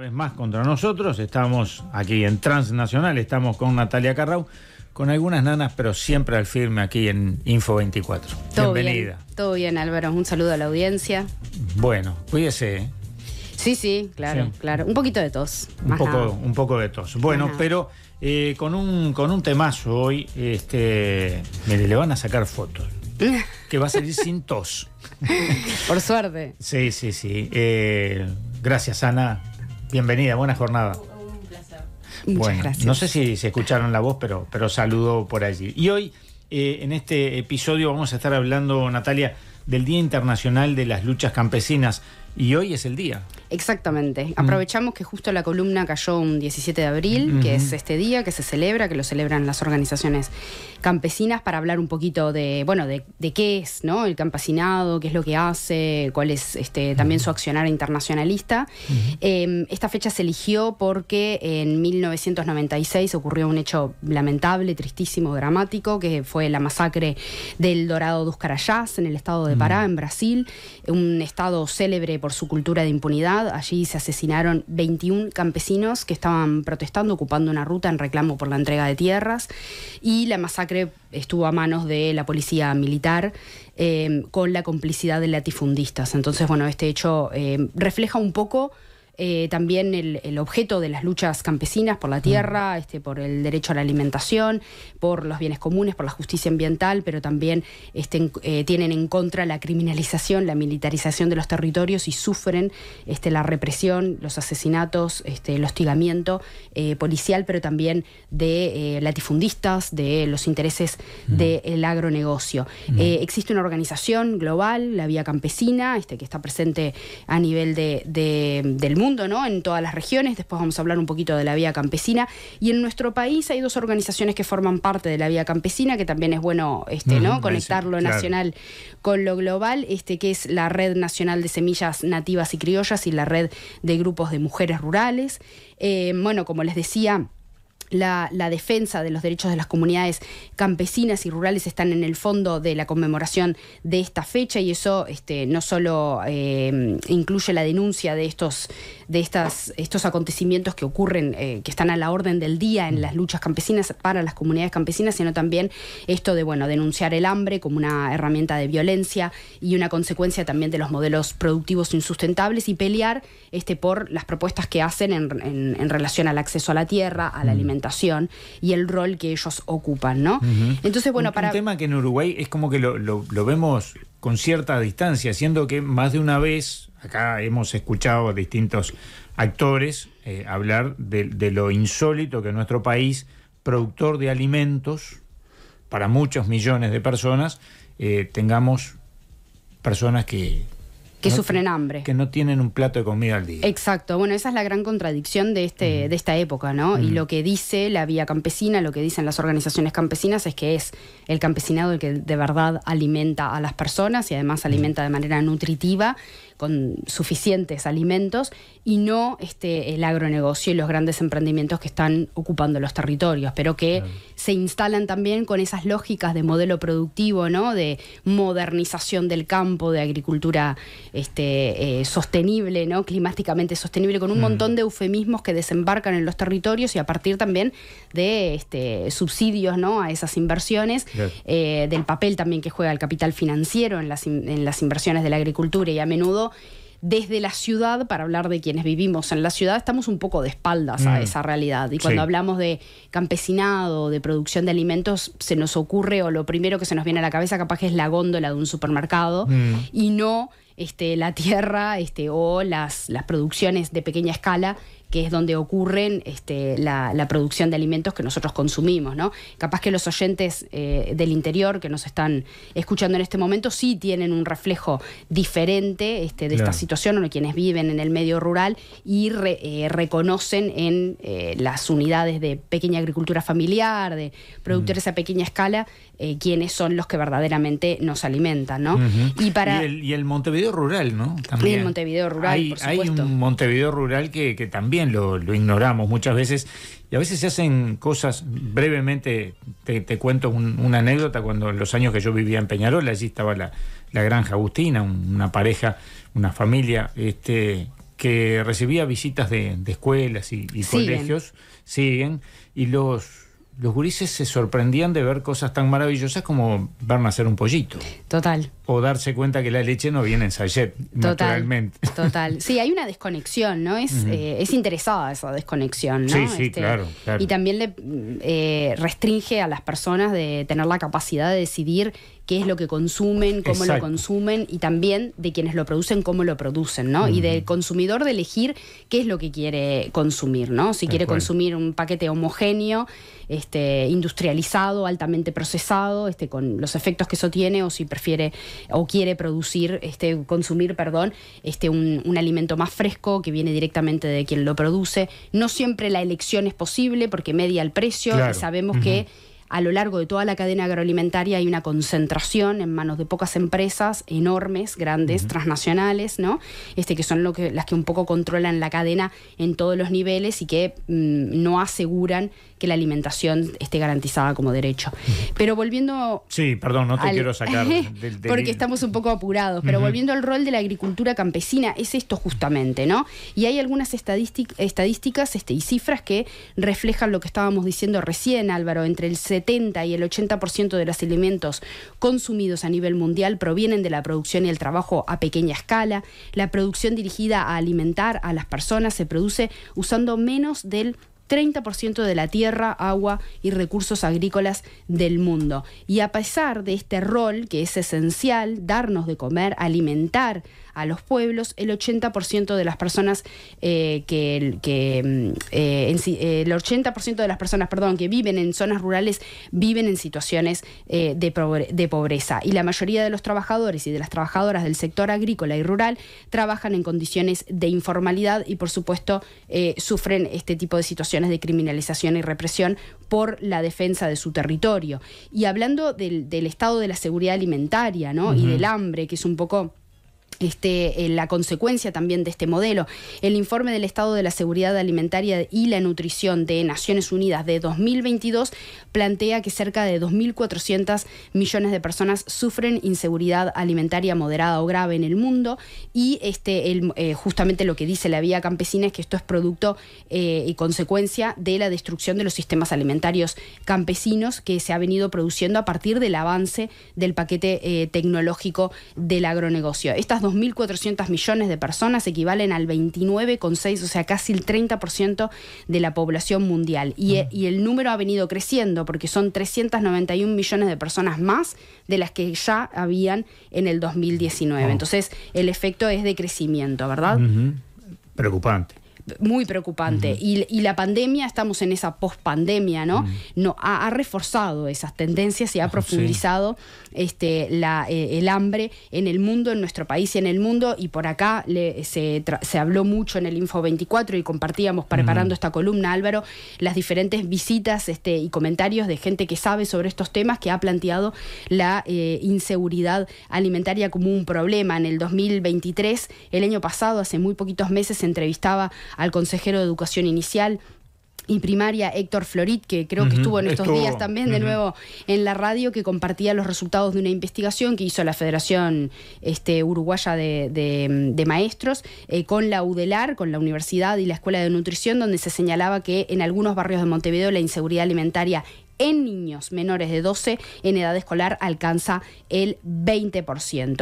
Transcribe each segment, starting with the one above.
vez más contra nosotros. Estamos aquí en Transnacional, estamos con Natalia Carrau, con algunas nanas, pero siempre al firme aquí en Info 24. Bienvenida. todo bien, Álvaro. Un saludo a la audiencia. Bueno, cuídese. ¿eh? Sí, sí, claro, claro. Un poquito de tos. Un, poco, un poco de tos. Bueno, pero eh, con, un, con un temazo hoy, este, le van a sacar fotos. Que va a salir sin tos. Por suerte. Sí, sí, sí. Eh, gracias, Ana. Bienvenida, buena jornada. Un Muchas no sé si se escucharon la voz, pero, pero saludo por allí. Y hoy, eh, en este episodio, vamos a estar hablando, Natalia, del Día Internacional de las Luchas Campesinas. Y hoy es el día. Exactamente. Mm. Aprovechamos que justo la columna cayó un 17 de abril, que es este día que se celebra, que lo celebran las organizaciones campesinas para hablar un poquito de, bueno, de, qué es, ¿no? El campesinado, qué es lo que hace, cuál es este, también su accionar internacionalista. Em, esta fecha se eligió porque en 1996 ocurrió un hecho lamentable, tristísimo, dramático, que fue la masacre del Dorado dos Carayás en el estado de Pará, en Brasil, un estado célebre por su cultura de impunidad. Allí se asesinaron 21 campesinos que estaban protestando, ocupando una ruta en reclamo por la entrega de tierras. Y la masacre estuvo a manos de la policía militar eh, con la complicidad de latifundistas. Entonces, bueno, este hecho eh, refleja un poco eh, también el, objeto de las luchas campesinas por la mm. tierra, este, por el derecho a la alimentación, por los bienes comunes, por la justicia ambiental, pero también este, eh, tienen en contra la criminalización, la militarización de los territorios y sufren este, la represión, los asesinatos, el hostigamiento eh, policial, pero también de latifundistas, de los intereses mm. del agronegocio. Mm. existe una organización global, la Vía Campesina, que está presente a nivel del mundo, ¿no? En todas las regiones, después vamos a hablar un poquito de la vía campesina. Y en nuestro país hay dos organizaciones que forman parte de la vía campesina, que también es bueno este, ¿no? conectar lo nacional con lo global, este, que es la Red Nacional de Semillas Nativas y Criollas y la Red de Grupos de Mujeres Rurales. Eh, bueno, como les decía, la, defensa de los derechos de las comunidades campesinas y rurales están en el fondo de la conmemoración de esta fecha y eso este, no solo eh, incluye la denuncia de estos de estas, estos acontecimientos que ocurren, eh, que están a la orden del día en mm. las luchas campesinas para las comunidades campesinas, sino también esto de bueno, denunciar el hambre como una herramienta de violencia y una consecuencia también de los modelos productivos insustentables y pelear este, por las propuestas que hacen en, en, relación al acceso a la tierra, a la mm. alimentación y el rol que ellos ocupan, ¿no? Entonces, bueno, un, para... Un tema que en Uruguay es como que lo, lo vemos con cierta distancia, siendo que más de una vez Acá hemos escuchado a distintos actores eh, hablar de, lo insólito que nuestro país, productor de alimentos para muchos millones de personas, eh, tengamos personas que sufren hambre. Que no tienen un plato de comida al día. Exacto. Bueno, esa es la gran contradicción de, este, mm. de esta época, ¿no? Y mm. lo que dice la vía campesina, lo que dicen las organizaciones campesinas es que es el campesinado el que de verdad alimenta a las personas y además alimenta de manera nutritiva con suficientes alimentos y no este, el agronegocio y los grandes emprendimientos que están ocupando los territorios, pero que se instalan también con esas lógicas de modelo productivo, ¿no? de modernización del campo, de agricultura este, eh, sostenible, ¿no? climáticamente sostenible, con un mm. montón de eufemismos que desembarcan en los territorios y a partir también de este, subsidios ¿no? a esas inversiones, eh, del papel también que juega el capital financiero en en las inversiones de la agricultura y a menudo desde la ciudad, para hablar de quienes vivimos en la ciudad, estamos un poco de espaldas a mm. esa realidad. Y cuando hablamos de campesinado, de producción de alimentos, se nos ocurre o lo primero que se nos viene a la cabeza capaz que es la góndola de un supermercado mm. y no este, la tierra este, o las, las producciones de pequeña escala que es donde ocurren este, la, producción de alimentos que nosotros consumimos, Capaz que los oyentes eh, del interior que nos están escuchando en este momento sí tienen un reflejo diferente este, de esta situación, o quienes viven en el medio rural y eh, reconocen en eh, las unidades de pequeña agricultura familiar, de productores mm. a pequeña escala, eh, quiénes son los que verdaderamente nos alimentan, ¿no? y, para... el, Montevideo rural, ¿no? También. Y el Montevideo rural, hay, por supuesto. Hay un Montevideo rural que, también lo, ignoramos muchas veces y a veces se hacen cosas, brevemente te, cuento una anécdota, cuando en los años que yo vivía en Peñarol, allí estaba la, granja Agustina, una pareja, una familia, este que recibía visitas de, de escuelas y, colegios, siguen, y los los gurises se sorprendían de ver cosas tan maravillosas como ver nacer un pollito. Total, o darse cuenta que la leche no viene en sachet, naturalmente. Total. Sí, hay una desconexión, ¿no? Es, eh, es interesada esa desconexión, ¿no? Sí, sí, este, claro, Y también le eh, restringe a las personas de tener la capacidad de decidir qué es lo que consumen, cómo lo consumen y también de quienes lo producen, cómo lo producen, ¿no? Y del consumidor de elegir qué es lo que quiere consumir, ¿no? Si quiere consumir un paquete homogéneo, este, industrializado, altamente procesado, este, con los efectos que eso tiene, o si prefiere o quiere producir, este, consumir, perdón, este, un, alimento más fresco que viene directamente de quien lo produce. No siempre la elección es posible porque media el precio. sabemos que a lo largo de toda la cadena agroalimentaria hay una concentración en manos de pocas empresas enormes, grandes, transnacionales, ¿no? Este, que son lo que, las que un poco controlan la cadena en todos los niveles y que mm, no aseguran que la alimentación esté garantizada como derecho. Pero volviendo... Sí, perdón, no te quiero sacar del, Porque estamos un poco apurados, pero volviendo al rol de la agricultura campesina, es esto justamente, ¿no? Y hay algunas estadísticas este, y cifras que reflejan lo que estábamos diciendo recién, Álvaro, entre el 70 y el 80% de los alimentos consumidos a nivel mundial provienen de la producción y el trabajo a pequeña escala. La producción dirigida a alimentar a las personas se produce usando menos del 30% de la tierra, agua y recursos agrícolas del mundo. Y a pesar de este rol que es esencial, darnos de comer, alimentar a los pueblos, el 80% de las personas eh, que, el 80% mm, eh, eh, de las personas, que viven en zonas rurales viven en situaciones de, pobreza y la mayoría de los trabajadores y de las trabajadoras del sector agrícola y rural trabajan en condiciones de informalidad y por supuesto sufren este tipo de situaciones de criminalización y represión por la defensa de su territorio. Y hablando del, estado de la seguridad alimentaria ¿no? y del hambre, que es un poco este, eh, la consecuencia también de este modelo. El informe del Estado de la Seguridad Alimentaria y la Nutrición de Naciones Unidas de 2022 plantea que cerca de 2.400 millones de personas sufren inseguridad alimentaria moderada o grave en el mundo y este, eh, justamente lo que dice la vía campesina es que esto es producto eh, y consecuencia de la destrucción de los sistemas alimentarios campesinos que se ha venido produciendo a partir del avance del paquete tecnológico del agronegocio. Estas dos 2.400 millones de personas equivalen al 29,6, o sea, casi el 30% de la población mundial. Mm. Eh, y, el número ha venido creciendo porque son 391 millones de personas más de las que ya habían en el 2019. Entonces, el efecto es de crecimiento, ¿verdad? Preocupante muy preocupante. y, la pandemia, estamos en esa pospandemia, ¿no? no ha, reforzado esas tendencias y ha profundizado este, la, eh, el hambre en el mundo, en nuestro país y en el mundo. Y por acá se, habló mucho en el Info 24 y compartíamos preparando esta columna, Álvaro, las diferentes visitas este, y comentarios de gente que sabe sobre estos temas, que ha planteado la eh, inseguridad alimentaria como un problema. En el 2023, el año pasado, hace muy poquitos meses, se entrevistaba al consejero de Educación Inicial, y primaria Héctor Florit, que creo que estuvo en estos días también de nuevo en la radio, que compartía los resultados de una investigación que hizo la Federación este, Uruguaya de, Maestros eh, con la UDELAR, con la Universidad y la Escuela de Nutrición, donde se señalaba que en algunos barrios de Montevideo la inseguridad alimentaria en niños menores de 12 en edad escolar alcanza el 20%.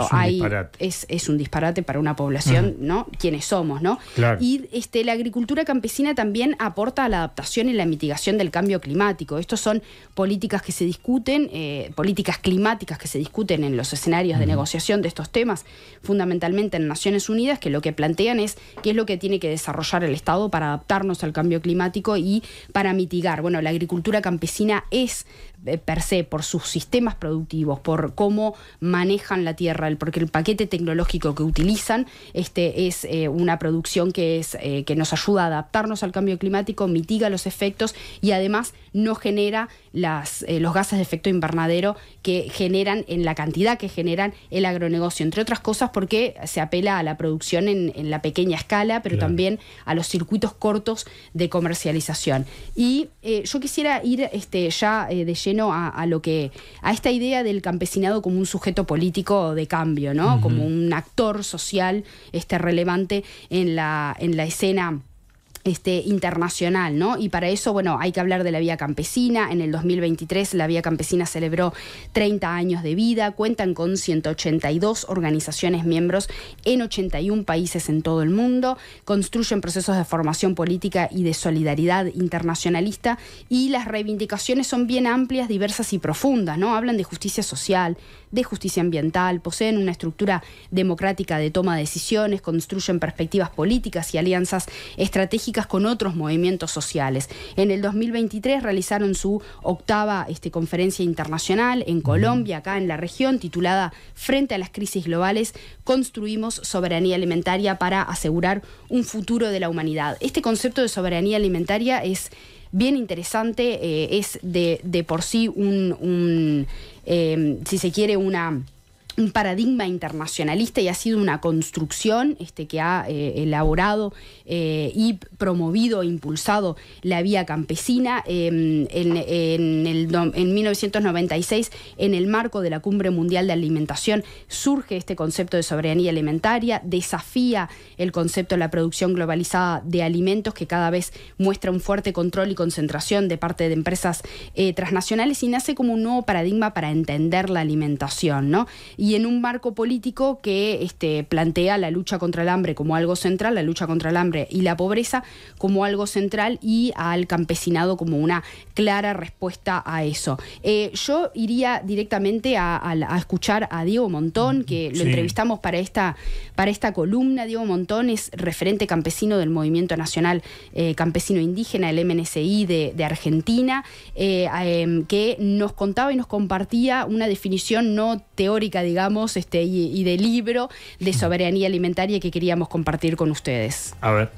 Es un disparate. Es, un disparate para una población, ¿no? Quienes somos, ¿no? Y este, la agricultura campesina también aporta a la adaptación y la mitigación del cambio climático. Estos son políticas que se discuten, eh, políticas climáticas que se discuten en los escenarios de negociación de estos temas, fundamentalmente en Naciones Unidas, que lo que plantean es qué es lo que tiene que desarrollar el Estado para adaptarnos al cambio climático y para mitigar. Bueno, la agricultura campesina es eh, per se, por sus sistemas productivos, por cómo manejan la tierra, porque el paquete tecnológico que utilizan este, es eh, una producción que, es, eh, que nos ayuda a adaptarnos al cambio climático, mitiga los efectos y además no genera las, los gases de efecto invernadero que generan en la cantidad que generan el agronegocio, entre otras cosas porque se apela a la producción en, la pequeña escala, pero también a los circuitos cortos de comercialización. Y yo quisiera ir este, ya de lleno a, lo que a esta idea del campesinado como un sujeto político de cambio, ¿no? Como un actor social este relevante en la en la escena este, internacional, ¿no? Y para eso, bueno, hay que hablar de la Vía Campesina. En el 2023 la Vía Campesina celebró 30 años de vida, cuentan con 182 organizaciones miembros en 81 países en todo el mundo, construyen procesos de formación política y de solidaridad internacionalista y las reivindicaciones son bien amplias, diversas y profundas, ¿no? Hablan de justicia social, de justicia ambiental, poseen una estructura democrática de toma de decisiones, construyen perspectivas políticas y alianzas estratégicas con otros movimientos sociales. En el 2023 realizaron su octava este, conferencia internacional en Colombia, acá en la región, titulada Frente a las crisis globales, construimos soberanía alimentaria para asegurar un futuro de la humanidad. Este concepto de soberanía alimentaria es bien interesante, eh, es de, por sí un, eh, si se quiere, una un paradigma internacionalista y ha sido una construcción este, que ha eh, elaborado eh, y promovido e impulsado la vía campesina em, en, el, en, 1996 en el marco de la Cumbre Mundial de Alimentación surge este concepto de soberanía alimentaria, desafía el concepto de la producción globalizada de alimentos que cada vez muestra un fuerte control y concentración de parte de empresas eh, transnacionales y nace como un nuevo paradigma para entender la alimentación, ¿no? y en un marco político que este, plantea la lucha contra el hambre como algo central, la lucha contra el hambre y la pobreza como algo central y al campesinado como una clara respuesta a eso. Eh, yo iría directamente a, escuchar a Diego Montón, que lo entrevistamos para esta, para esta columna. Diego Montón es referente campesino del Movimiento Nacional eh, Campesino Indígena, el MNCI de, Argentina, eh, em, que nos contaba y nos compartía una definición no teórica, de digamos, este, y, y de libro de soberanía alimentaria que queríamos compartir con ustedes. A ver.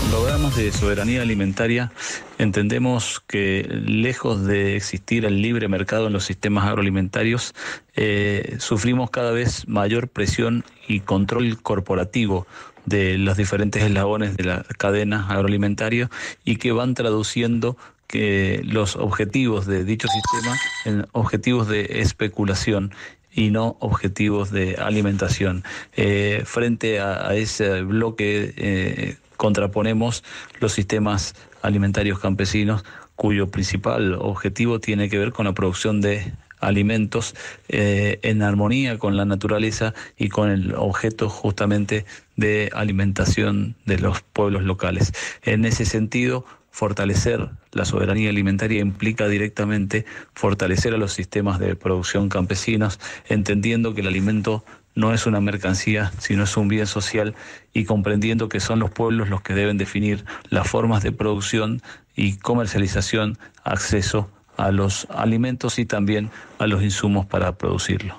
Cuando hablamos de soberanía alimentaria, entendemos que lejos de existir el libre mercado en los sistemas agroalimentarios, eh, sufrimos cada vez mayor presión y control corporativo de los diferentes eslabones de la cadena agroalimentaria y que van traduciendo que eh, los objetivos de dicho sistema en objetivos de especulación y no objetivos de alimentación. Eh, frente a, ese bloque eh, contraponemos los sistemas alimentarios campesinos cuyo principal objetivo tiene que ver con la producción de alimentos eh, en armonía con la naturaleza y con el objeto justamente de alimentación de los pueblos locales. En ese sentido, fortalecer la soberanía alimentaria implica directamente fortalecer a los sistemas de producción campesinos, entendiendo que el alimento no es una mercancía, sino es un bien social y comprendiendo que son los pueblos los que deben definir las formas de producción y comercialización, acceso a los alimentos y también a los insumos para producirlo.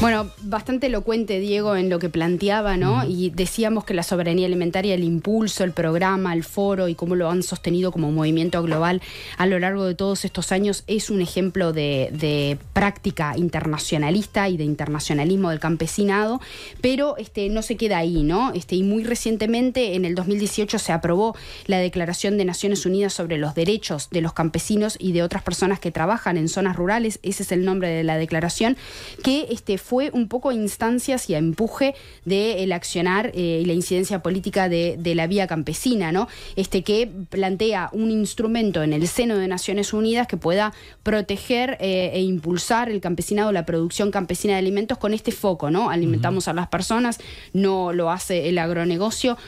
Bueno, bastante elocuente Diego en lo que planteaba, ¿no? Y decíamos que la soberanía alimentaria, el impulso, el programa, el foro y cómo lo han sostenido como movimiento global a lo largo de todos estos años es un ejemplo de, práctica internacionalista y de internacionalismo del campesinado, pero este, no se queda ahí, ¿no? Este, y muy recientemente, en el 2018, se aprobó la Declaración de Naciones Unidas sobre los Derechos de los Campesinos y de otras personas que trabajan en zonas rurales, ese es el nombre de la declaración, que este, fue un poco instancias y a empuje del de eh, accionar eh, y la incidencia política de, la vía campesina, ¿no? Este que plantea un instrumento en el seno de Naciones Unidas que pueda proteger eh, e impulsar el campesinado, la producción campesina de alimentos con este foco, ¿no? Alimentamos a las personas, no lo hace el agronegocio,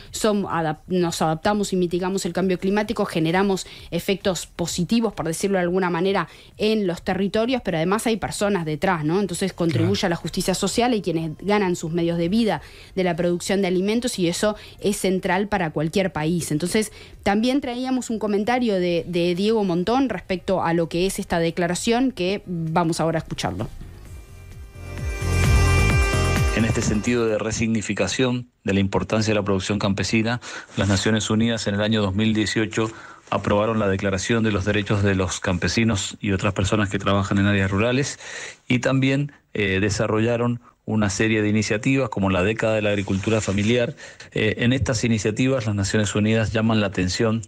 nos adaptamos y mitigamos el cambio climático, generamos efectos positivos, por decirlo de alguna manera, en los territorios, pero además hay personas detrás, ¿no? Entonces contribuye a la justicia justicia social y quienes ganan sus medios de vida de la producción de alimentos y eso es central para cualquier país. Entonces, también traíamos un comentario de, Diego Montón respecto a lo que es esta declaración que vamos ahora a escucharlo. En este sentido de resignificación de la importancia de la producción campesina, las Naciones Unidas en el año 2018 aprobaron la Declaración de los Derechos de los Campesinos y otras personas que trabajan en áreas rurales y también eh, desarrollaron una serie de iniciativas como la década de la agricultura familiar. Eh, en estas iniciativas las Naciones Unidas llaman la atención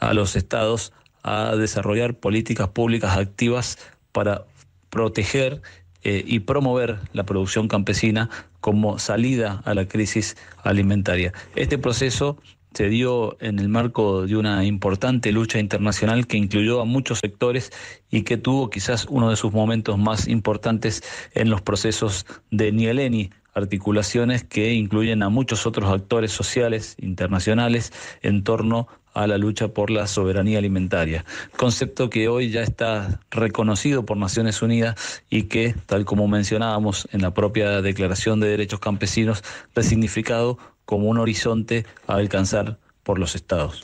a los estados a desarrollar políticas públicas activas para proteger eh, y promover la producción campesina como salida a la crisis alimentaria. Este proceso se dio en el marco de una importante lucha internacional que incluyó a muchos sectores y que tuvo quizás uno de sus momentos más importantes en los procesos de Nieleni, articulaciones que incluyen a muchos otros actores sociales internacionales en torno a la lucha por la soberanía alimentaria, concepto que hoy ya está reconocido por Naciones Unidas y que, tal como mencionábamos en la propia Declaración de Derechos Campesinos, resignificado significado como un horizonte a alcanzar por los estados.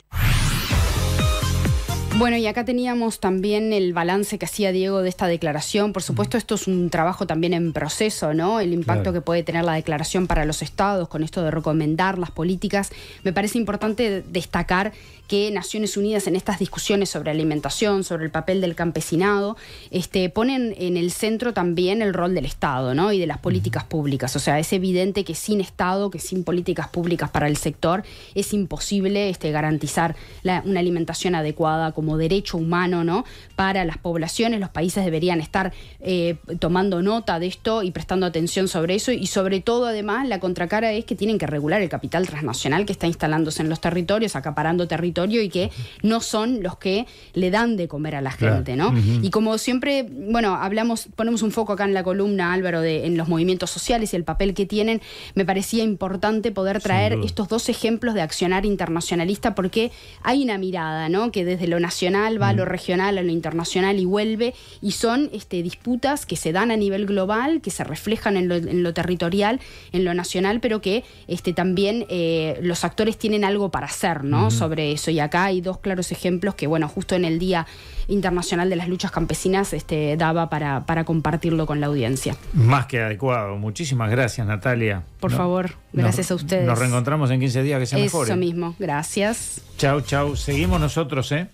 Bueno, y acá teníamos también el balance que hacía Diego de esta declaración. Por supuesto, esto es un trabajo también en proceso, ¿no? El impacto que puede tener la declaración para los estados con esto de recomendar las políticas. Me parece importante destacar que Naciones Unidas en estas discusiones sobre alimentación, sobre el papel del campesinado, este, ponen en el centro también el rol del Estado ¿no? y de las políticas públicas. O sea, es evidente que sin Estado, que sin políticas públicas para el sector, es imposible este, garantizar una alimentación adecuada como derecho humano ¿no? para las poblaciones. Los países deberían estar eh, tomando nota de esto y prestando atención sobre eso. Y sobre todo, además, la contracara es que tienen que regular el capital transnacional que está instalándose en los territorios, acaparando territorio y que no son los que le dan de comer a la gente. ¿no? Y como siempre, bueno, hablamos, ponemos un foco acá en la columna, Álvaro, de, en los movimientos sociales y el papel que tienen, me parecía importante poder traer estos dos ejemplos de accionar internacionalista porque hay una mirada ¿no? que desde lo nacional va a lo mm. regional, a lo internacional y vuelve. Y son este, disputas que se dan a nivel global, que se reflejan en lo, territorial, en lo nacional, pero que este, también eh, los actores tienen algo para hacer ¿no? sobre eso. Y acá hay dos claros ejemplos que, bueno, justo en el Día Internacional de las Luchas Campesinas este, daba para, para compartirlo con la audiencia. Más que adecuado. Muchísimas gracias, Natalia. Por favor, gracias a ustedes. Nos reencontramos en 15 días, que se mejore. Eso ¿eh? mismo, gracias. Chau, chau. Seguimos nosotros, ¿eh?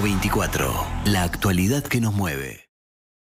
24, la actualidad que nos mueve.